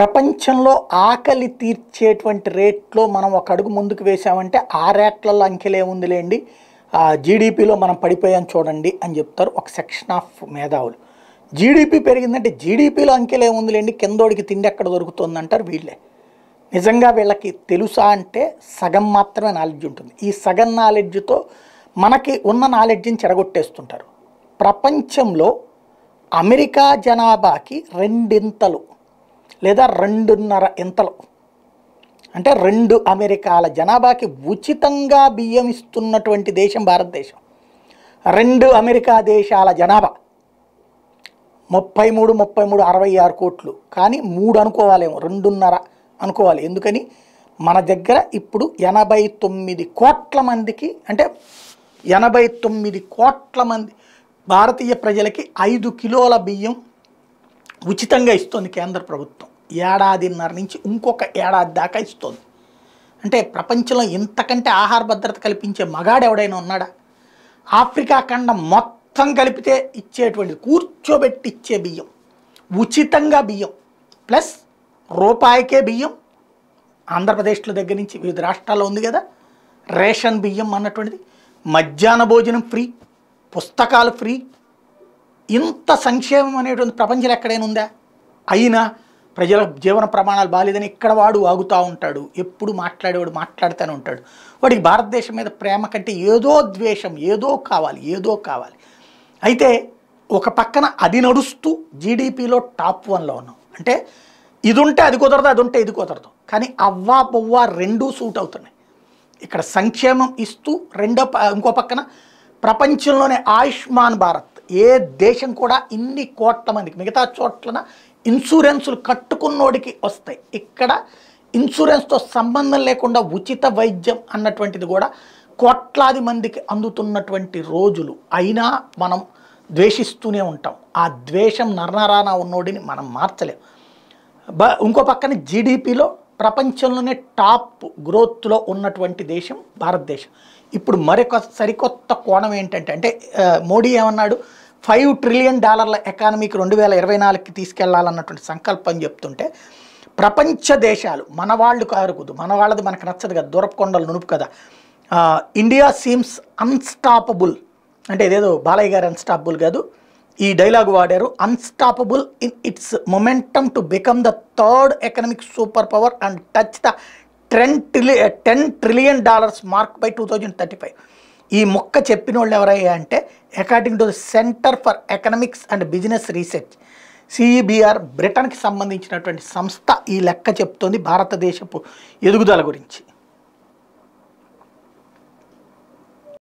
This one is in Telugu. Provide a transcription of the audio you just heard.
ప్రపంచంలో ఆకలి తీర్చేటువంటి రేట్లో మనం ఒక అడుగు ముందుకు వేసామంటే ఆ రేట్లలో అంకెలే ఉందిలేండి జీడిపిలో మనం పడిపోయాం చూడండి అని చెప్తారు ఒక సెక్షన్ ఆఫ్ మేధావులు జీడిపి పెరిగిందంటే జీడిపిలో అంకెలే ఉందిలేండి కిందోడికి తిండి ఎక్కడ దొరుకుతుందంటారు వీళ్ళే నిజంగా వీళ్ళకి తెలుసా అంటే సగం మాత్రమే నాలెడ్జ్ ఉంటుంది ఈ సగం నాలెడ్జ్తో మనకి ఉన్న నాలెడ్జ్ని చెడగొట్టేస్తుంటారు ప్రపంచంలో అమెరికా జనాభాకి రెండింతలు లేదా రెండున్నర ఇంతలు అంటే రెండు అమెరికాల జనాభాకి ఉచితంగా బియ్యం ఇస్తున్నటువంటి దేశం భారతదేశం రెండు అమెరికా దేశాల జనాభా ముప్పై మూడు ముప్పై మూడు అరవై ఆరు కోట్లు కానీ మూడు అనుకోవాలేమో రెండున్నర అనుకోవాలి ఎందుకని మన దగ్గర ఇప్పుడు ఎనభై తొమ్మిది కోట్ల మందికి అంటే ఎనభై తొమ్మిది కోట్ల మంది భారతీయ ప్రజలకి ఐదు కిలోల బియ్యం ఉచితంగా ఇస్తుంది కేంద్ర ప్రభుత్వం ఏడాదిన్నర నుంచి ఇంకొక ఏడాది దాకా ఇస్తుంది అంటే ప్రపంచంలో ఇంతకంటే ఆహార భద్రత కల్పించే మగాడు ఎవడైనా ఉన్నాడా ఆఫ్రికా ఖండం మొత్తం కలిపితే ఇచ్చేటువంటి కూర్చోబెట్టి ఇచ్చే బియ్యం ఉచితంగా బియ్యం ప్లస్ రూపాయికే బియ్యం ఆంధ్రప్రదేశ్లో దగ్గర నుంచి వివిధ రాష్ట్రాల్లో ఉంది కదా రేషన్ బియ్యం అన్నటువంటిది మధ్యాహ్న భోజనం ఫ్రీ పుస్తకాలు ఫ్రీ ఇంత సంక్షేమం అనేటువంటి ప్రపంచం ఎక్కడైనా ఉందా అయినా ప్రజల జీవన ప్రమాణాలు బాగాలేదని ఇక్కడ వాడు ఆగుతూ ఉంటాడు ఎప్పుడు మాట్లాడేవాడు మాట్లాడుతూనే ఉంటాడు వాడికి భారతదేశం మీద ప్రేమ కంటే ఏదో ద్వేషం ఏదో కావాలి ఏదో కావాలి అయితే ఒక పక్కన అది నడుస్తూ జీడిపిలో టాప్ వన్లో ఉన్నాం అంటే ఇది ఉంటే అది కుదరదు అది ఉంటే ఇది కుదరదు కానీ అవ్వా బొవ్వా రెండూ సూట్ అవుతున్నాయి ఇక్కడ సంక్షేమం ఇస్తూ రెండో ఇంకో పక్కన ప్రపంచంలోనే ఆయుష్మాన్ భారత్ ఏ దేశం కూడా ఇన్ని కోట్ల మందికి మిగతా చోట్లన ఇన్సూరెన్సులు కట్టుకున్నోడికి వస్తాయి ఇక్కడ ఇన్సూరెన్స్తో సంబంధం లేకుండా ఉచిత వైద్యం అన్నటువంటిది కూడా కోట్లాది మందికి అందుతున్నటువంటి రోజులు అయినా మనం ద్వేషిస్తూనే ఉంటాం ఆ ద్వేషం నరనరాన ఉన్నోడిని మనం మార్చలేం బ ఇంకో పక్కన జీడిపిలో ప్రపంచంలోనే టాప్ గ్రోత్లో ఉన్నటువంటి దేశం భారతదేశం ఇప్పుడు మరొక సరికొత్త కోణం ఏంటంటే అంటే మోడీ ఏమన్నాడు ఫైవ్ ట్రిలియన్ డాలర్ల ఎకానమీకి రెండు వేల ఇరవై నాలుగుకి తీసుకెళ్లాలన్నటువంటి సంకల్పం చెప్తుంటే ప్రపంచ దేశాలు మన వాళ్ళు కారుకుదు మన వాళ్ళది మనకు నచ్చదు కదా దూరపుకొండలు నునుపు కదా ఇండియా సీమ్స్ అన్స్టాపబుల్ అంటే ఇదేదో బాలయ్య గారు అన్స్టాపబుల్ కాదు ఈ డైలాగ్ వాడారు unstoppable in its momentum to become the third economic super power and touch the ten ట్రిలి ten trillion dollars mark by two thousand thirty five ఈ మొక్క చెప్పిన వాళ్ళు ఎవరయ్యా అంటే according to the centre for economics and business research CEBR బ్రిటన్కి సంబంధించినటువంటి సంస్థ ఈ లెక్క చెప్తోంది భారతదేశపు ఎదుగుదల గురించి